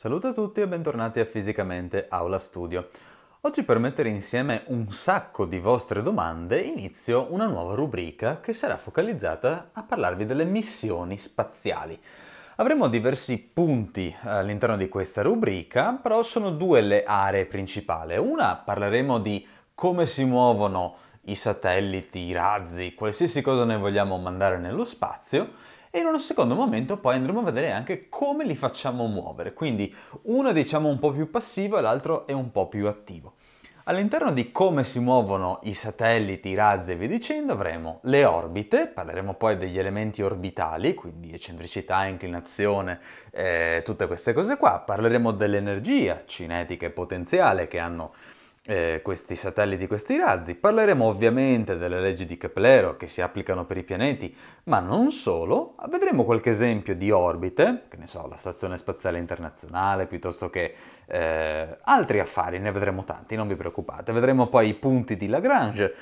Saluto a tutti e bentornati a Fisicamente Aula Studio. Oggi per mettere insieme un sacco di vostre domande inizio una nuova rubrica che sarà focalizzata a parlarvi delle missioni spaziali. Avremo diversi punti all'interno di questa rubrica, però sono due le aree principali. Una parleremo di come si muovono i satelliti, i razzi, qualsiasi cosa noi vogliamo mandare nello spazio e in un secondo momento poi andremo a vedere anche come li facciamo muovere, quindi uno è diciamo un po' più passivo e l'altro è un po' più attivo. All'interno di come si muovono i satelliti, i razzi e via dicendo avremo le orbite, parleremo poi degli elementi orbitali, quindi eccentricità, inclinazione, eh, tutte queste cose qua, parleremo dell'energia cinetica e potenziale che hanno eh, questi satelliti, questi razzi. Parleremo ovviamente delle leggi di Keplero che si applicano per i pianeti, ma non solo. Vedremo qualche esempio di orbite, che ne so, la Stazione Spaziale Internazionale, piuttosto che eh, altri affari, ne vedremo tanti, non vi preoccupate. Vedremo poi i punti di Lagrange,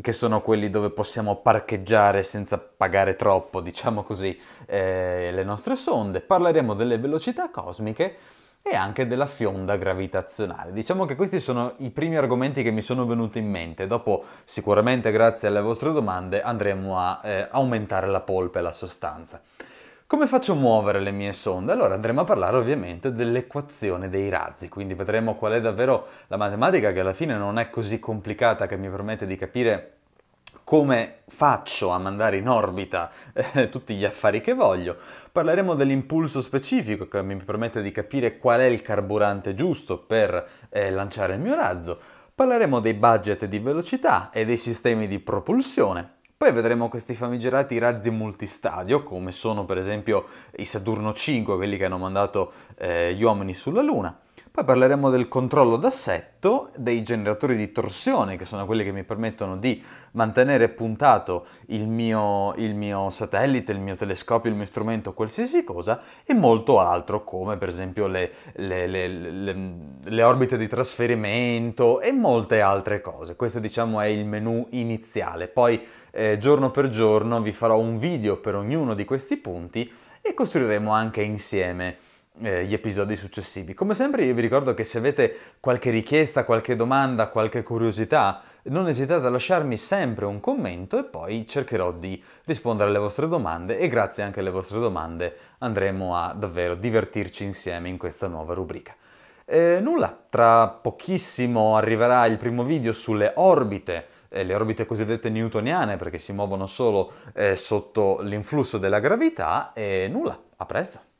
che sono quelli dove possiamo parcheggiare senza pagare troppo, diciamo così, eh, le nostre sonde. Parleremo delle velocità cosmiche e anche della fionda gravitazionale. Diciamo che questi sono i primi argomenti che mi sono venuti in mente, dopo sicuramente grazie alle vostre domande andremo a eh, aumentare la polpa e la sostanza. Come faccio a muovere le mie sonde? Allora andremo a parlare ovviamente dell'equazione dei razzi, quindi vedremo qual è davvero la matematica che alla fine non è così complicata che mi permette di capire come faccio a mandare in orbita eh, tutti gli affari che voglio, parleremo dell'impulso specifico che mi permette di capire qual è il carburante giusto per eh, lanciare il mio razzo, parleremo dei budget di velocità e dei sistemi di propulsione, poi vedremo questi famigerati razzi multistadio, come sono per esempio i Saturno 5, quelli che hanno mandato eh, gli uomini sulla Luna. Poi parleremo del controllo d'assetto, dei generatori di torsione, che sono quelli che mi permettono di mantenere puntato il mio, il mio, satellite, il mio telescopio, il mio strumento, qualsiasi cosa, e molto altro, come per esempio le, le, le, le orbite di trasferimento e molte altre cose. Questo diciamo è il menu iniziale. Poi eh, giorno per giorno vi farò un video per ognuno di questi punti e costruiremo anche insieme eh, gli episodi successivi. Come sempre io vi ricordo che se avete qualche richiesta, qualche domanda, qualche curiosità, non esitate a lasciarmi sempre un commento e poi cercherò di rispondere alle vostre domande e grazie anche alle vostre domande andremo a davvero divertirci insieme in questa nuova rubrica. E nulla, tra pochissimo arriverà il primo video sulle orbite eh, le orbite cosiddette newtoniane perché si muovono solo eh, sotto l'influsso della gravità e nulla, a presto!